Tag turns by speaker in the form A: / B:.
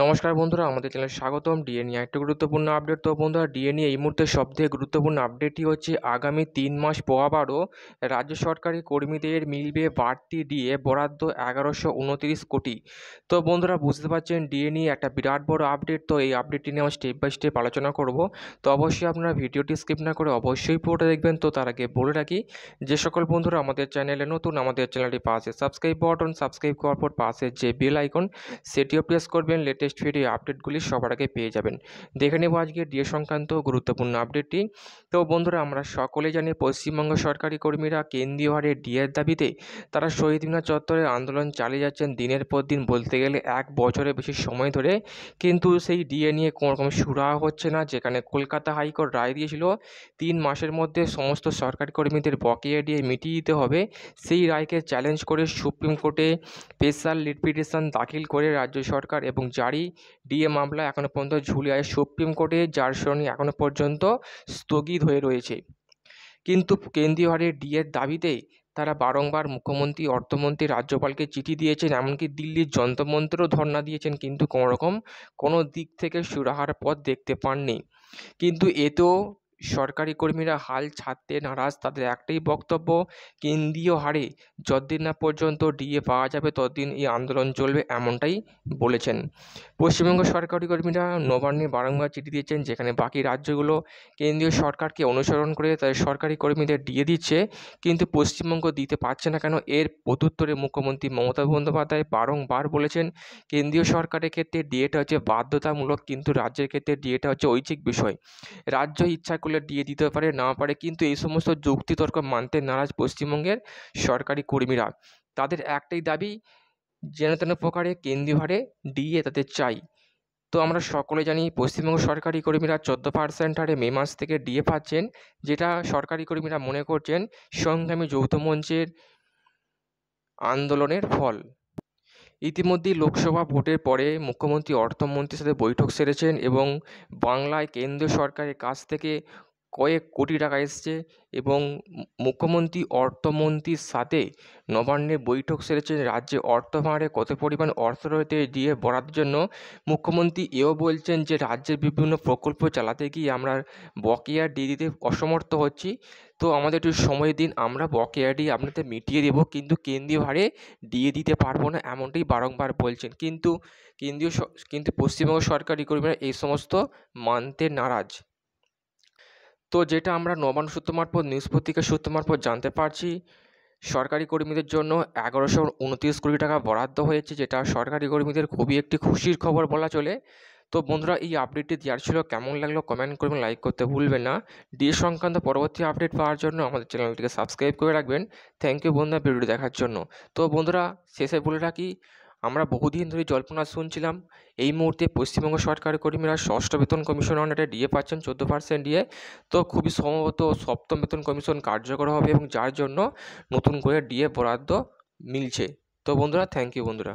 A: নমস্কার বন্ধুরা আমাদের চ্যানেলে স্বাগতম ডিএ নিয়ে একটা গুরুত্বপূর্ণ আপডেট তো বন্ধুরা ডিএ নিয়ে এই মুহূর্তে সবথেকে গুরুত্বপূর্ণ আপডেটটি হচ্ছে আগামী তিন মাস পরবারও রাজ্য সরকারি কর্মীদের মিলবে বাড়তি ডিএ বরাদ্দ এগারোশো উনতিরিশ কোটি তো বন্ধুরা বুঝতে পারছেন ডিএ নিয়ে একটা বিরাট বড় আপডেট তো এই আপডেটটি নিয়ে আমরা স্টেপ বাই স্টেপ আলোচনা করব তো অবশ্যই আপনারা ভিডিওটি স্কিপ না করে অবশ্যই পুরোটা দেখবেন তো তার আগে বলে রাখি যে সকল বন্ধুরা আমাদের চ্যানেলে নতুন আমাদের চ্যানেলটি পাশে সাবস্ক্রাইব বাটন সাবস্ক্রাইব করার পর পাশে যে বেল আইকন সেটিও প্রেস করবেন লেটেস্ট লেটেস্ট ভিডিও আপডেটগুলি সবার আগে পেয়ে যাবেন দেখে নেব আজকে ডিএ সংক্রান্ত গুরুত্বপূর্ণ আপডেটটি তো বন্ধুরা আমরা সকলে জানি পশ্চিমবঙ্গ সরকারি কর্মীরা কেন্দ্রীয় হারে ডিএর দাবিতে তারা শহীদ মিনার চত্বরে আন্দোলন চালিয়ে যাচ্ছেন দিনের পর দিন বলতে গেলে এক বছরের বেশি সময় ধরে কিন্তু সেই ডিএ নিয়ে কোনোরকম সুরাহা হচ্ছে না যেখানে কলকাতা হাইকোর্ট রায় দিয়েছিল তিন মাসের মধ্যে সমস্ত সরকারি কর্মীদের বকেয়া দিয়ে মিটিয়ে দিতে হবে সেই রায়কে চ্যালেঞ্জ করে সুপ্রিম কোর্টে স্পেশাল লিট দাখিল করে রাজ্য সরকার এবং জারি বাড়ি ডিএ মামলা এখনও পর্যন্ত ঝুলে আছে সুপ্রিম কোর্টে যার শুনানি এখনও পর্যন্ত স্থগিত হয়ে রয়েছে কিন্তু কেন্দ্রীয় হারে ডিএর দাবিতে তারা বারংবার মুখ্যমন্ত্রী অর্থমন্ত্রী রাজ্যপালকে চিঠি দিয়েছেন এমনকি দিল্লির যন্ত্রমন্ত্রও ধর্ণা দিয়েছেন কিন্তু কোনোরকম কোনো দিক থেকে সুরাহার পথ দেখতে পাননি কিন্তু এতেও সরকারি কর্মীরা হাল ছাড়তে নারাজ তাদের একটাই বক্তব্য কেন্দ্রীয় হারে যতদিন না পর্যন্ত ডিএ পাওয়া যাবে ততদিন এই আন্দোলন চলবে এমনটাই বলেছেন পশ্চিমবঙ্গ সরকারি কর্মীরা নবান্নে বারংবার চিঠি দিয়েছেন যেখানে বাকি রাজ্যগুলো কেন্দ্রীয় সরকারকে অনুসরণ করে তাদের সরকারি কর্মীদের ডিএ দিচ্ছে কিন্তু পশ্চিমবঙ্গ দিতে পারছে না কেন এর প্রত্যুত্তরে মুখ্যমন্ত্রী মমতা বন্দ্যোপাধ্যায় বারংবার বলেছেন কেন্দ্রীয় সরকারের ক্ষেত্রে ডিএটা হচ্ছে বাধ্যতামূলক কিন্তু রাজ্যের ক্ষেত্রে ডিএটা হচ্ছে ঐচ্ছিক বিষয় রাজ্য ইচ্ছা করলে বলে দিয়ে দিতে পারে না পারে কিন্তু এই সমস্ত যুক্তিতর্ক মানতে নারাজ পশ্চিমবঙ্গের সরকারি কর্মীরা তাদের একটাই দাবি যেন তেন প্রকারে কেন্দ্রীয় হারে ডিএ তাদের চাই তো আমরা সকলে জানি পশ্চিমবঙ্গ সরকারি কর্মীরা চোদ্দো পার্সেন্ট হারে মে মাস থেকে ডিএ পাচ্ছেন যেটা সরকারি কর্মীরা মনে করছেন সংগ্রামী যৌথ মঞ্চের আন্দোলনের ফল ইতিমধ্যেই লোকসভা ভোটের পরে মুখ্যমন্ত্রী অর্থমন্ত্রীর সাথে বৈঠক সেরেছেন এবং বাংলায় কেন্দ্রীয় সরকারের কাছ থেকে কয়েক কোটি টাকা এসছে এবং মুখ্যমন্ত্রী অর্থমন্ত্রীর সাথে নবান্নে বৈঠক সেরেছেন রাজ্যে অর্থ ভাঁড়ে কত পরিমাণ অর্থ রয়েছে দিয়ে বরাদ্দের জন্য মুখ্যমন্ত্রী এও বলছেন যে রাজ্যের বিভিন্ন প্রকল্প চালাতে গিয়ে আমরা বকেয়া ডি দিতে অসমর্থ হচ্ছি তো আমাদের একটু সময় দিন আমরা ডি আপনাদের মিটিয়ে দেব কিন্তু কেন্দ্রীয় ভাড়ে দিয়ে দিতে পারবো না এমনটাই বারংবার বলছেন কিন্তু কেন্দ্রীয় কিন্তু পশ্চিমবঙ্গ সরকারি কর্মীরা এই সমস্ত মানতে নারাজ তো যেটা আমরা নবান্ন সূত্র মারফত নিউজ পত্রিকা সূত্র মারফত জানতে পারছি সরকারি কর্মীদের জন্য এগারোশো উনত্রিশ কোটি টাকা বরাদ্দ হয়েছে যেটা সরকারি কর্মীদের খুবই একটি খুশির খবর বলা চলে তো বন্ধুরা এই আপডেটটি দেওয়ার ছিল কেমন লাগলো কমেন্ট করবেন লাইক করতে ভুলবেন না ডি সংক্রান্ত পরবর্তী আপডেট পাওয়ার জন্য আমাদের চ্যানেলটিকে সাবস্ক্রাইব করে রাখবেন থ্যাংক ইউ বন্ধুরা ভিডিওটি দেখার জন্য তো বন্ধুরা শেষে বলে রাখি আমরা বহুদিন ধরে জল্পনা শুনছিলাম এই মুহূর্তে পশ্চিমবঙ্গ সরকার কর্মীরা ষষ্ঠ বেতন কমিশন অনারে ডিএ পাচ্ছেন চোদ্দো পার্সেন্ট ডিএ তো খুবই সম্ভবত সপ্তম বেতন কমিশন কার্যকর হবে এবং যার জন্য নতুন করে ডিএ বরাদ্দ মিলছে তো বন্ধুরা থ্যাংক ইউ বন্ধুরা